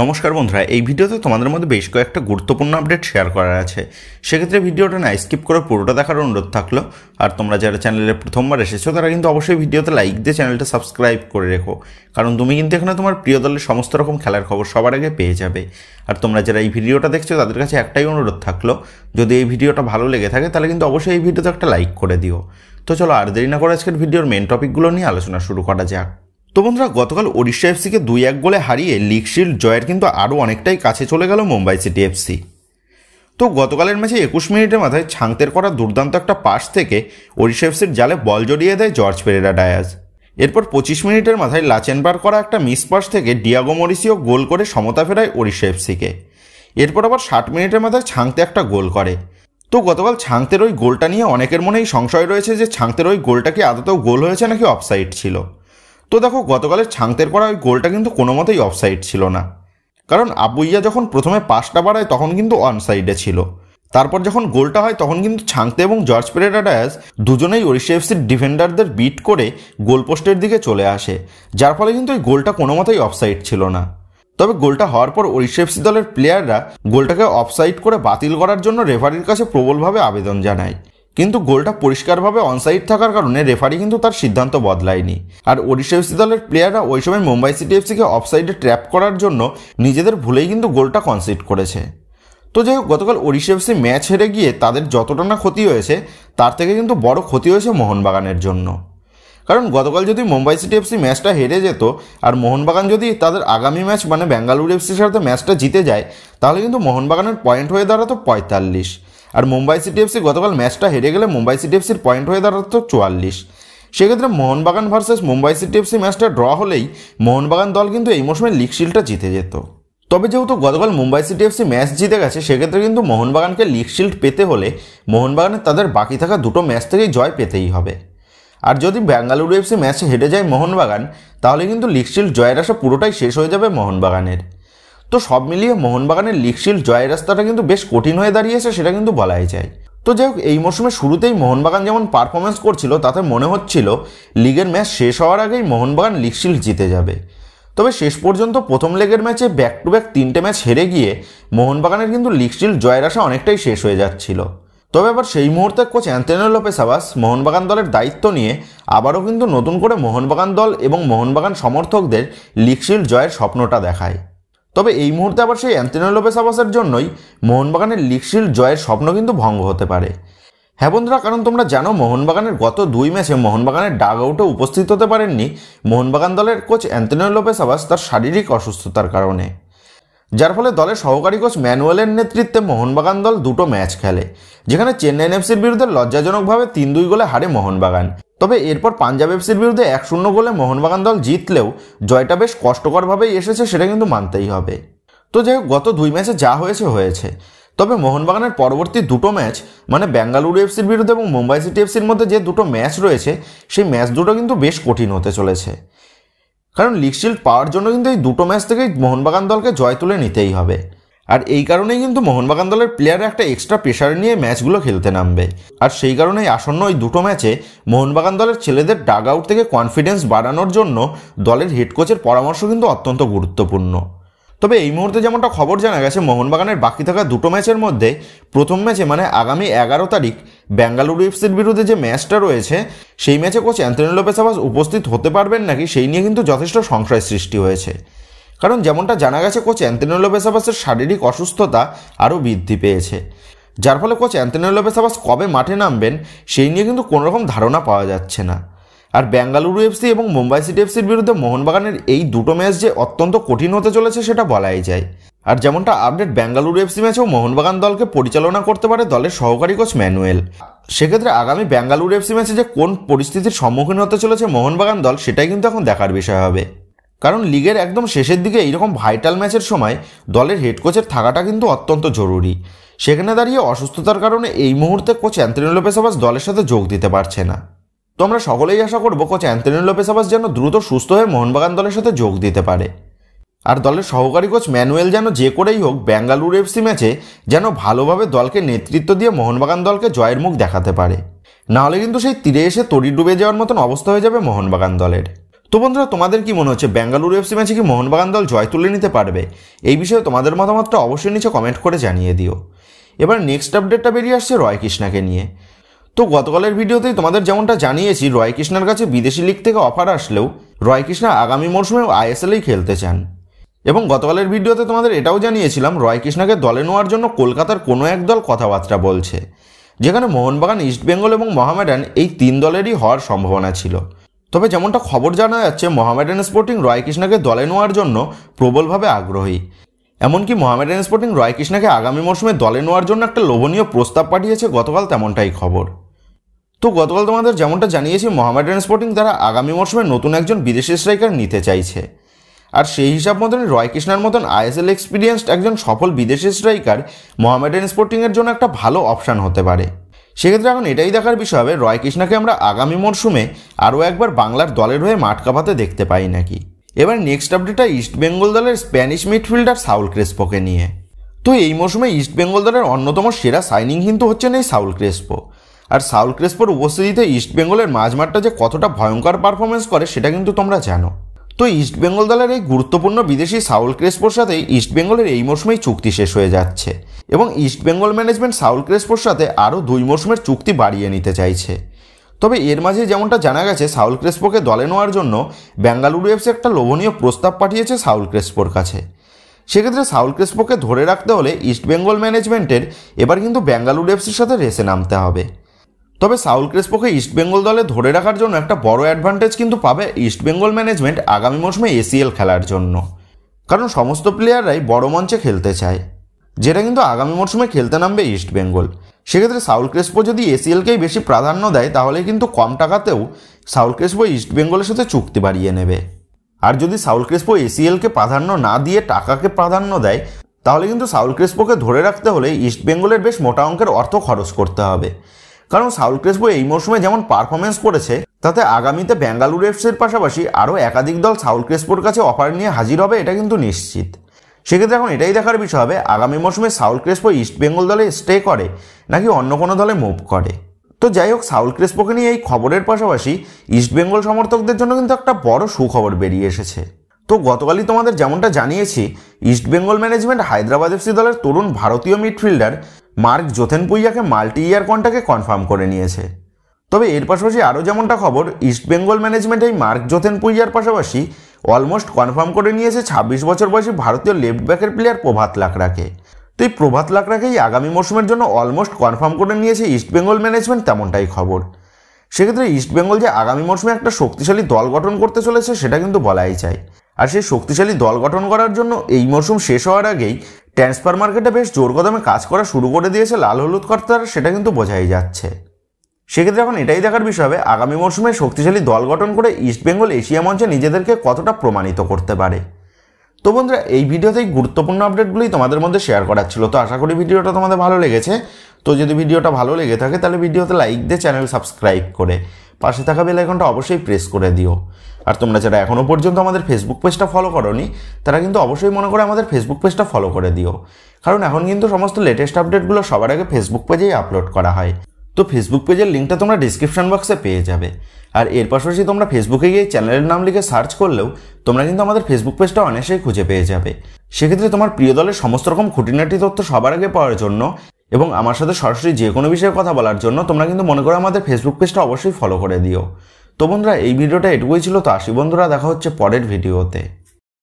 নমস্কার বন্ধুরা এই ভিডিওতে তোমাদের মধ্যে বেশ কয়েকটা গুরুত্বপূর্ণ আপডেট শেয়ার করার আছে সেক্ষেত্রে ভিডিওটা না স্কিপ করে পুরোটা দেখার অনুরোধ থাকলো আর তোমরা যারা চ্যানেলে প্রথমবার এসেছো তারা কিন্তু অবশ্যই ভিডিওতে লাইক দিয়ে চ্যানেলটা সাবস্ক্রাইব করে রেখো কারণ তুমি কিন্তু এখানে তোমার প্রিয় দলের সমস্ত রকম খেলার খবর সবার আগে পেয়ে যাবে আর তোমরা যারা এই ভিডিওটা দেখছো তাদের কাছে একটাই অনুরোধ থাকলো যদি এই ভিডিওটা ভালো লেগে থাকে তাহলে কিন্তু অবশ্যই এই ভিডিওতে একটা লাইক করে দিও তো চলো আর দেরি না করে আজকের ভিডিওর মেন টপিকগুলো নিয়ে আলোচনা শুরু করা যাক তো বন্ধুরা গতকাল ওড়িশা এফসিকে দুই এক গোলে হারিয়ে লিগ শিল্ড জয়ের কিন্তু আরও অনেকটাই কাছে চলে গেল মুম্বাই সিটি এফসি তো গতকালের ম্যাচে একুশ মিনিটের মাথায় ছাংতের করা দুর্দান্ত একটা পাস থেকে ওড়িশা এফসির জালে বল জড়িয়ে দেয় জর্জ পেরেরা ডায়াজ এরপর পঁচিশ মিনিটের মাথায় লাচেনবার করা একটা মিস পাস থেকে ডিয়াগো মরিসিও গোল করে সমতা ফেরায় ওড়িশা এফসিকে এরপর আবার ষাট মিনিটের মাথায় ছাংতে একটা গোল করে তো গতকাল ছাংতের ওই গোলটা নিয়ে অনেকের মনেই সংশয় রয়েছে যে ছাংতের ওই গোলটা কি আদতেও গোল হয়েছে নাকি অফসাইড ছিল তো দেখো গতকালের ছাংতের পর ওই গোলটা কিন্তু কোনো মতেই অফসাইড ছিল না কারণ আবুইয়া যখন প্রথমে পাসটা বাড়ায় তখন কিন্তু অনসাইডে ছিল তারপর যখন গোলটা হয় তখন কিন্তু ছাংতে এবং জর্জ পেরেটা ডায়াস দুজনেই ওড়িশা এফসির ডিফেন্ডারদের বিট করে গোলপোস্টের দিকে চলে আসে যার ফলে কিন্তু ওই গোলটা কোনো মতেই অফসাইড ছিল না তবে গোলটা হওয়ার পর ওড়িশা এফসি দলের প্লেয়াররা গোলটাকে অফসাইড করে বাতিল করার জন্য রেফারির কাছে প্রবলভাবে আবেদন জানায় কিন্তু গোলটা পরিষ্কারভাবে অনসাইড থাকার কারণে রেফারি কিন্তু তার সিদ্ধান্ত বদলায়নি আর ওড়িশা এফসি দলের প্লেয়াররা ওই সময় মুম্বাই সিটি এফসিকে অফসাইডে ট্র্যাপ করার জন্য নিজেদের ভুলেই কিন্তু গোলটা কনসিড করেছে তো যাই হোক গতকাল ওড়িশা এফসি ম্যাচ হেরে গিয়ে তাদের যতটা না ক্ষতি হয়েছে তার থেকে কিন্তু বড় ক্ষতি হয়েছে মোহনবাগানের জন্য কারণ গতকাল যদি মুম্বাই সিটি এফসি ম্যাচটা হেরে যেত আর মোহনবাগান যদি তাদের আগামী ম্যাচ মানে বেঙ্গালুরু এফসির সাথে ম্যাচটা জিতে যায় তাহলে কিন্তু মোহনবাগানের পয়েন্ট হয়ে দাঁড়াতো পঁয়তাল্লিশ আর মুম্বাই সিটিএফসি গতকাল ম্যাচটা হেরে গেলে মুম্বাই সিটিএফসির পয়েন্ট হয়ে দাঁড়াতো চুয়াল্লিশ সেক্ষেত্রে মোহনবাগান ভার্সেস মুম্বাই সিটিএফসি ম্যাচটা ড্র হলেই মোহনবাগান দল কিন্তু এই মৌসুমে লিগ শিল্ডটা জিতে যেত তবে যেহেতু গতকাল মুম্বাই সিটিএফসি ম্যাচ জিতে গেছে সেক্ষেত্রে কিন্তু মোহনবাগানকে লিগ শিল্ড পেতে হলে মোহনবাগানের তাদের বাকি থাকা দুটো ম্যাচ থেকেই জয় পেতেই হবে আর যদি বেঙ্গালুরু এফসি ম্যাচে হেরে যায় মোহনবাগান তাহলে কিন্তু লিগ শিল্ড জয়ের আশা পুরোটাই শেষ হয়ে যাবে মোহনবাগানের তো সব মিলিয়ে মোহনবাগানের লিকশিল জয়ের রাস্তাটা কিন্তু বেশ কঠিন হয়ে দাঁড়িয়েছে সেটা কিন্তু বলাই যায় তো যাই হোক এই মৌসুমে শুরুতেই মোহনবাগান যেমন পারফরমেন্স করছিল তাতে মনে হচ্ছিল লিগের ম্যাচ শেষ হওয়ার আগেই মোহনবাগান লিকশিল জিতে যাবে তবে শেষ পর্যন্ত প্রথম লেগের ম্যাচে ব্যাক টু ব্যাক তিনটে ম্যাচ হেরে গিয়ে মোহনবাগানের কিন্তু লিকশিল জয়ের আশা অনেকটাই শেষ হয়ে যাচ্ছিল তবে আবার সেই মুহূর্তে কোচ অ্যান্টেনো লোপেস আবাস মোহনবাগান দলের দায়িত্ব নিয়ে আবারও কিন্তু নতুন করে মোহনবাগান দল এবং মোহনবাগান সমর্থকদের লিকশিল জয়ের স্বপ্নটা দেখায় তবে এই মুহূর্তে আবার সেই অ্যান্থনি লোপেস আবাসের জন্যই মোহনবাগানের লিগশিল জয়ের স্বপ্ন কিন্তু ভঙ্গ হতে পারে হ্যাঁ বন্ধুরা কারণ তোমরা জানো মোহনবাগানের গত দুই ম্যাচে মোহনবাগানের ডাগ আউটে উপস্থিত হতে পারেননি মোহনবাগান দলের কোচ অ্যান্থনিও লোপেস আবাস তার শারীরিক অসুস্থতার কারণে যার ফলে দলের সহকারী কোচ ম্যানুয়েলের নেতৃত্বে মোহনবাগান দল দুটো ম্যাচ খেলে যেখানে চেন্নাই এনএফসির বিরুদ্ধে লজ্জাজনকভাবে তিন দুই গোলে হারে মোহনবাগান তবে এরপর পাঞ্জাব এফসির বিরুদ্ধে এক শূন্য গোলে মোহনবাগান দল জিতলেও জয়টা বেশ কষ্টকরভাবেই এসেছে সেটা কিন্তু মানতেই হবে তো যাই গত দুই ম্যাচে যা হয়েছে হয়েছে তবে মোহনবাগানের পরবর্তী দুটো ম্যাচ মানে বেঙ্গালুরু এফসির বিরুদ্ধে এবং মুম্বাই সিটি এফসির মধ্যে যে দুটো ম্যাচ রয়েছে সেই ম্যাচ দুটো কিন্তু বেশ কঠিন হতে চলেছে কারণ লিগ শিল্ড পাওয়ার জন্য কিন্তু এই দুটো ম্যাচ থেকেই মোহনবাগান দলকে জয় তুলে নিতেই হবে আর এই কারণেই কিন্তু মোহনবাগান দলের প্লেয়ার একটা এক্সট্রা প্রেশার নিয়ে ম্যাচগুলো খেলতে নামবে আর সেই কারণেই আসন্ন ওই দুটো ম্যাচে মোহনবাগান দলের ছেলেদের ডাগ আউট থেকে কনফিডেন্স বাড়ানোর জন্য দলের হেড কোচের পরামর্শ কিন্তু অত্যন্ত গুরুত্বপূর্ণ তবে এই মুহূর্তে যেমনটা খবর জানা গেছে মোহনবাগানের বাকি থাকা দুটো ম্যাচের মধ্যে প্রথম ম্যাচে মানে আগামী এগারো তারিখ বেঙ্গালুরু এফসির বিরুদ্ধে যে ম্যাচটা রয়েছে সেই ম্যাচে কোচ অ্যান্থনি লোপেসাবাস উপস্থিত হতে পারবেন নাকি সেই নিয়ে কিন্তু যথেষ্ট সংশয় সৃষ্টি হয়েছে কারণ যেমনটা জানা গেছে কোচ অ্যান্তেনোলো বেসাবাসের শারীরিক অসুস্থতা আরও বৃদ্ধি পেয়েছে যার ফলে কোচ অ্যান্তেনোলো বেসাবাস কবে মাঠে নামবেন সেই নিয়ে কিন্তু কোনোরকম ধারণা পাওয়া যাচ্ছে না আর বেঙ্গালুরু এফসি এবং মুম্বাই সিটি এফসির বিরুদ্ধে মোহনবাগানের এই দুটো ম্যাচ যে অত্যন্ত কঠিন হতে চলেছে সেটা বলাই যায় আর যেমনটা আপডেট বেঙ্গালুরু এফসি ম্যাচেও মোহনবাগান দলকে পরিচালনা করতে পারে দলের সহকারী কোচ ম্যানুয়েল সেক্ষেত্রে আগামী বেঙ্গালুরু এফসি ম্যাচে যে কোন পরিস্থিতির সম্মুখীন হতে চলেছে মোহনবাগান দল সেটাই কিন্তু এখন দেখার বিষয় হবে কারণ লিগের একদম শেষের দিকে এইরকম ভাইটাল ম্যাচের সময় দলের হেড কোচের থাকাটা কিন্তু অত্যন্ত জরুরি সেখানে দাঁড়িয়ে অসুস্থতার কারণে এই মুহূর্তে কোচ অ্যান্থনি লোপেস দলের সাথে যোগ দিতে পারছে না তো আমরা সকলেই আশা করব কোচ অ্যান্থনি লোপেস যেন দ্রুত সুস্থ হয়ে মোহনবাগান দলের সাথে যোগ দিতে পারে আর দলের সহকারী কোচ ম্যানুয়েল যেন যে করেই হোক বেঙ্গালুরু এফসি ম্যাচে যেন ভালোভাবে দলকে নেতৃত্ব দিয়ে মোহনবাগান দলকে জয়ের মুখ দেখাতে পারে নাহলে কিন্তু সেই তীরে এসে তরি ডুবে যাওয়ার মতন অবস্থা হয়ে যাবে মোহনবাগান দলের তো বন্ধুরা তোমাদের কি মনে হচ্ছে বেঙ্গালুরু এফসি ম্যাচে কি মোহনবাগান দল জয় তুলে নিতে পারবে এই বিষয়ে তোমাদের মতামতটা অবশ্যই নিচে কমেন্ট করে জানিয়ে দিও এবার নেক্সট আপডেটটা বেরিয়ে আসছে রয় কৃষ্ণাকে নিয়ে তো গতকালের ভিডিওতেই তোমাদের যেমনটা জানিয়েছি রয় কৃষ্ণার কাছে বিদেশি লিগ থেকে অফার আসলেও রয় কৃষ্ণা আগামী মরশুমেও আইএসএলেই খেলতে চান এবং গতকালের ভিডিওতে তোমাদের এটাও জানিয়েছিলাম রয় কৃষ্ণাকে দলে নেওয়ার জন্য কলকাতার কোনো এক দল কথাবার্তা বলছে যেখানে মোহনবাগান ইস্টবেঙ্গল এবং মহামেডান এই তিন দলেরই হওয়ার সম্ভাবনা ছিল তবে যেমনটা খবর জানা যাচ্ছে মোহামেডান স্পোর্টিং রয় কৃষ্ণাকে দলে নেওয়ার জন্য প্রবলভাবে আগ্রহী এমনকি মোহামেডান স্পোর্টিং রয় কৃষ্ণাকে আগামী মরশুমে দলে নেওয়ার জন্য একটা লোভনীয় প্রস্তাব পাঠিয়েছে গতকাল তেমনটাই খবর তো গতকাল তোমাদের যেমনটা জানিয়েছি মোহামেডান স্পোর্টিং তারা আগামী মরশুমে নতুন একজন বিদেশি স্ট্রাইকার নিতে চাইছে আর সেই হিসাব মতন রয় কৃষ্ণার মতন আইএসএল এক্সপিরিয়েন্সড একজন সফল বিদেশি স্ট্রাইকার মোহামেডান স্পোর্টিংয়ের জন্য একটা ভালো অপশান হতে পারে সেক্ষেত্রে এখন এটাই দেখার বিষয় হবে রয় কৃষ্ণাকে আমরা আগামী মরশুমে আরও একবার বাংলার দলের হয়ে মাঠ কাঁপাতে দেখতে পাই নাকি এবার নেক্সট আপডেটটা ইস্টবেঙ্গল দলের স্প্যানিশ মিডফিল্ডার সাউল ক্রেসপোকে নিয়ে তো এই মৌসুমে ইস্টবেঙ্গল দলের অন্যতম সেরা সাইনিং কিন্তু হচ্ছেন এই সাউল ক্রেসপো আর সাউল ক্রেসপোর উপস্থিতিতে ইস্টবেঙ্গলের মাঝমাঠটা যে কতটা ভয়ঙ্কর পারফরমেন্স করে সেটা কিন্তু তোমরা জানো তো ইস্টবেঙ্গল দলের এই গুরুত্বপূর্ণ বিদেশি সাউল ক্রেসপোর সাথে ইস্টবেঙ্গলের এই মৌসুমেই চুক্তি শেষ হয়ে যাচ্ছে এবং ইস্টবেঙ্গল ম্যানেজমেন্ট সাউল ক্রেসপোর সাথে আরও দুই মৌসুমের চুক্তি বাড়িয়ে নিতে চাইছে তবে এর মাঝে যেমনটা জানা গেছে সাউল ক্রেসপোকে দলে নেওয়ার জন্য বেঙ্গালুরু এফসি একটা লোভনীয় প্রস্তাব পাঠিয়েছে সাউল ক্রেসপোর কাছে সেক্ষেত্রে সাউল ক্রেসপোকে ধরে রাখতে হলে ইস্টবেঙ্গল ম্যানেজমেন্টের এবার কিন্তু বেঙ্গালুরু এফসির সাথে রেসে নামতে হবে তবে সাউল ক্রেসপোকে ইস্টবেঙ্গল দলে ধরে রাখার জন্য একটা বড় অ্যাডভান্টেজ কিন্তু পাবে ইস্টবেঙ্গল ম্যানেজমেন্ট আগামী মৌসুমে এসিএল খেলার জন্য কারণ সমস্ত প্লেয়াররাই বড় মঞ্চে খেলতে চায় যেটা কিন্তু আগামী মরশুমে খেলতে নামবে ইস্টবেঙ্গল সেক্ষেত্রে সাউল ক্রেসপো যদি এসিএলকেই বেশি প্রাধান্য দেয় তাহলে কিন্তু কম টাকাতেও সাউল ক্রেসপো ইস্টবেঙ্গলের সাথে চুক্তি বাড়িয়ে নেবে আর যদি সাউল ক্রেসপো এসিএলকে প্রাধান্য না দিয়ে টাকাকে প্রাধান্য দেয় তাহলে কিন্তু সাউল ক্রেসপোকে ধরে রাখতে হলে ইস্টবেঙ্গলের বেশ মোটা অঙ্কের অর্থ খরচ করতে হবে কারণ সাউল ক্রেসবো এই মৌসুমে যেমন পারফরমেন্স করেছে তাতে আগামীতে বেঙ্গালুরু এফসির পাশাপাশি আরও একাধিক দল সাউল ক্রেসপোর কাছে অফার নিয়ে হাজির হবে এটা কিন্তু নিশ্চিত সেক্ষেত্রে এখন এটাই দেখার বিষয় হবে আগামী মৌসুমে সাউল ক্রেসপো ইস্টবেঙ্গল দলে স্টে করে নাকি অন্য কোনো দলে মুভ করে তো যাই হোক সাউল ক্রেসপোকে নিয়ে এই খবরের পাশাপাশি ইস্টবেঙ্গল সমর্থকদের জন্য কিন্তু একটা বড় সুখবর বেরিয়ে এসেছে তো গতকালই তোমাদের যেমনটা জানিয়েছি ইস্টবেঙ্গল ম্যানেজমেন্ট হায়দ্রাবাদ এফসি দলের তরুণ ভারতীয় মিডফিল্ডার মার্ক জোথেনপুইয়াকে মাল্টি ইয়ার কন্ট্রাকে কনফার্ম করে নিয়েছে তবে এর পাশাপাশি আরও যেমনটা খবর ইস্টবেঙ্গল ম্যানেজমেন্ট এই মার্ক জোথেনপুইয়ার পাশাপাশি অলমোস্ট কনফার্ম করে নিয়েছে ছাব্বিশ বছর বয়সী ভারতীয় লেফট ব্যাকের প্লেয়ার প্রভাত লাকড়াকে তো এই প্রভাত লাকড়াকেই আগামী মৌসুমের জন্য অলমোস্ট কনফার্ম করে নিয়েছে ইস্টবেঙ্গল ম্যানেজমেন্ট তেমনটাই খবর সেক্ষেত্রে ইস্টবেঙ্গল যে আগামী মৌসুমে একটা শক্তিশালী দল গঠন করতে চলেছে সেটা কিন্তু বলাই যায় আর সেই শক্তিশালী দল গঠন করার জন্য এই মরশুম শেষ হওয়ার আগেই ট্রান্সফার মার্কেটে বেশ জোর কদমে কাজ করা শুরু করে দিয়েছে লাল হলুদ কর্তারা সেটা কিন্তু বোঝাই যাচ্ছে সেক্ষেত্রে এখন এটাই দেখার বিষয় হবে আগামী মরশুমে শক্তিশালী দল গঠন করে ইস্টবেঙ্গল এশিয়া মঞ্চে নিজেদেরকে কতটা প্রমাণিত করতে পারে তো বন্ধুরা এই ভিডিওতেই গুরুত্বপূর্ণ আপডেটগুলি তোমাদের মধ্যে শেয়ার করার ছিল তো আশা করি ভিডিওটা তোমাদের ভালো লেগেছে তো যদি ভিডিওটা ভালো লেগে থাকে তাহলে ভিডিওতে লাইক দিয়ে চ্যানেল সাবস্ক্রাইব করে পাশে থাকা বেল আইকনটা অবশ্যই প্রেস করে দিও আর তোমরা যারা এখনও পর্যন্ত আমাদের ফেসবুক পেজটা ফলো করনি তারা কিন্তু অবশ্যই মনে করে আমাদের ফেসবুক পেজটা ফলো করে দিও কারণ এখন কিন্তু সমস্ত লেটেস্ট আপডেটগুলো সবার আগে ফেসবুক পেজেই আপলোড করা হয় তো ফেসবুক পেজের লিঙ্কটা তোমরা ডিসক্রিপশন বক্সে পেয়ে যাবে আর এর পাশাপাশি তোমরা ফেসবুকে গিয়ে চ্যানেলের নাম লিখে সার্চ করলেও তোমরা কিন্তু আমাদের ফেসবুক পেজটা অনেকেই খুঁজে পেয়ে যাবে সেক্ষেত্রে তোমার প্রিয় দলের সমস্ত রকম খুঁটিনাটি তথ্য সবার আগে পাওয়ার জন্য এবং আমার সাথে সরাসরি যে কোনো বিষয়ে কথা বলার জন্য তোমরা কিন্তু মনে করো আমাদের ফেসবুক পেজটা অবশ্যই ফলো করে দিও তো বন্ধুরা এই ভিডিওটা এটুকুই ছিল তো আসি বন্ধুরা দেখা হচ্ছে পরের ভিডিওতে